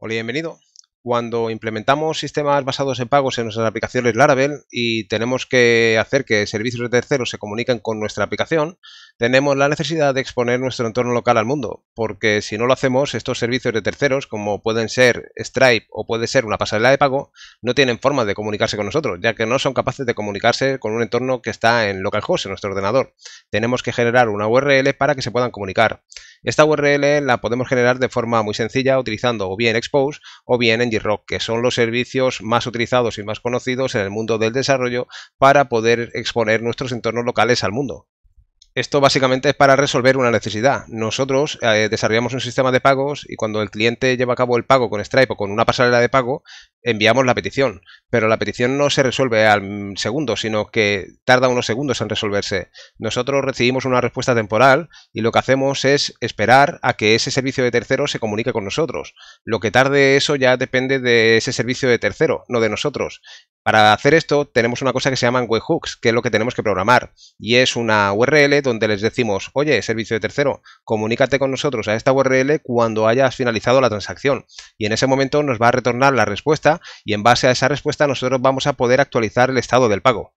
Hola y bienvenido. Cuando implementamos sistemas basados en pagos en nuestras aplicaciones Laravel y tenemos que hacer que servicios de terceros se comuniquen con nuestra aplicación, tenemos la necesidad de exponer nuestro entorno local al mundo, porque si no lo hacemos, estos servicios de terceros, como pueden ser Stripe o puede ser una pasarela de pago, no tienen forma de comunicarse con nosotros, ya que no son capaces de comunicarse con un entorno que está en localhost, en nuestro ordenador. Tenemos que generar una URL para que se puedan comunicar. Esta URL la podemos generar de forma muy sencilla utilizando o bien Expose o bien Ngrock, que son los servicios más utilizados y más conocidos en el mundo del desarrollo para poder exponer nuestros entornos locales al mundo. Esto básicamente es para resolver una necesidad. Nosotros eh, desarrollamos un sistema de pagos y cuando el cliente lleva a cabo el pago con Stripe o con una pasarela de pago, enviamos la petición. Pero la petición no se resuelve al segundo, sino que tarda unos segundos en resolverse. Nosotros recibimos una respuesta temporal y lo que hacemos es esperar a que ese servicio de tercero se comunique con nosotros. Lo que tarde eso ya depende de ese servicio de tercero, no de nosotros. Para hacer esto tenemos una cosa que se llaman webhooks, que es lo que tenemos que programar. Y es una URL donde les decimos, oye, servicio de tercero, comunícate con nosotros a esta URL cuando hayas finalizado la transacción. Y en ese momento nos va a retornar la respuesta y en base a esa respuesta nosotros vamos a poder actualizar el estado del pago.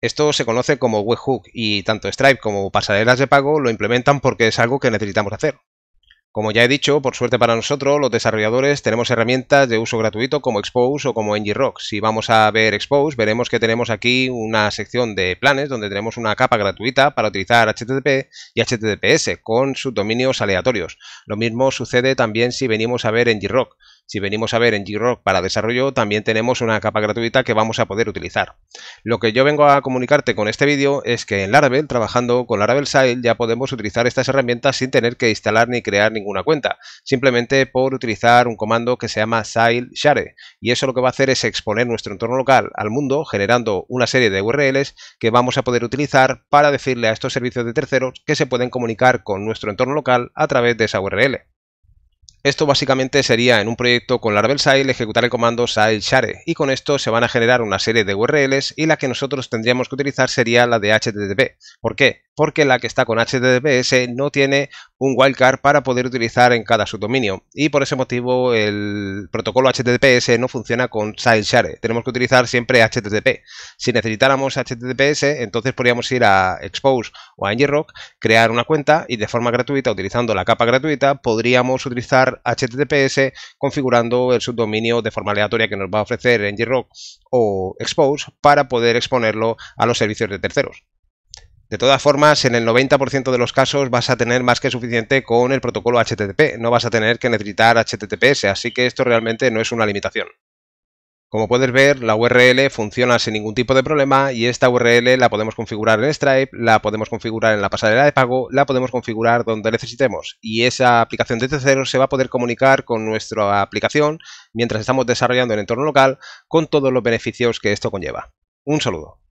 Esto se conoce como webhook y tanto Stripe como pasarelas de pago lo implementan porque es algo que necesitamos hacer. Como ya he dicho, por suerte para nosotros, los desarrolladores tenemos herramientas de uso gratuito como Expose o como NGRock. Si vamos a ver Expose, veremos que tenemos aquí una sección de planes donde tenemos una capa gratuita para utilizar HTTP y HTTPS con subdominios aleatorios. Lo mismo sucede también si venimos a ver NGRock. Si venimos a ver en g para desarrollo, también tenemos una capa gratuita que vamos a poder utilizar. Lo que yo vengo a comunicarte con este vídeo es que en Laravel, trabajando con Laravel SAIL, ya podemos utilizar estas herramientas sin tener que instalar ni crear ninguna cuenta, simplemente por utilizar un comando que se llama Sile Share. Y eso lo que va a hacer es exponer nuestro entorno local al mundo, generando una serie de URLs que vamos a poder utilizar para decirle a estos servicios de terceros que se pueden comunicar con nuestro entorno local a través de esa URL. Esto básicamente sería en un proyecto con Laravel Sail ejecutar el comando sail share y con esto se van a generar una serie de URLs y la que nosotros tendríamos que utilizar sería la de HTTP. ¿Por qué? Porque la que está con HTTPS no tiene un wildcard para poder utilizar en cada subdominio y por ese motivo el protocolo HTTPS no funciona con sail share. Tenemos que utilizar siempre HTTP. Si necesitáramos HTTPS, entonces podríamos ir a Expose o a ng-rock, crear una cuenta y de forma gratuita utilizando la capa gratuita podríamos utilizar HTTPS configurando el subdominio de forma aleatoria que nos va a ofrecer NGROC o Expose para poder exponerlo a los servicios de terceros. De todas formas, en el 90% de los casos vas a tener más que suficiente con el protocolo HTTP, no vas a tener que necesitar HTTPS, así que esto realmente no es una limitación. Como puedes ver, la URL funciona sin ningún tipo de problema y esta URL la podemos configurar en Stripe, la podemos configurar en la pasarela de pago, la podemos configurar donde necesitemos y esa aplicación de terceros se va a poder comunicar con nuestra aplicación mientras estamos desarrollando el entorno local con todos los beneficios que esto conlleva. Un saludo.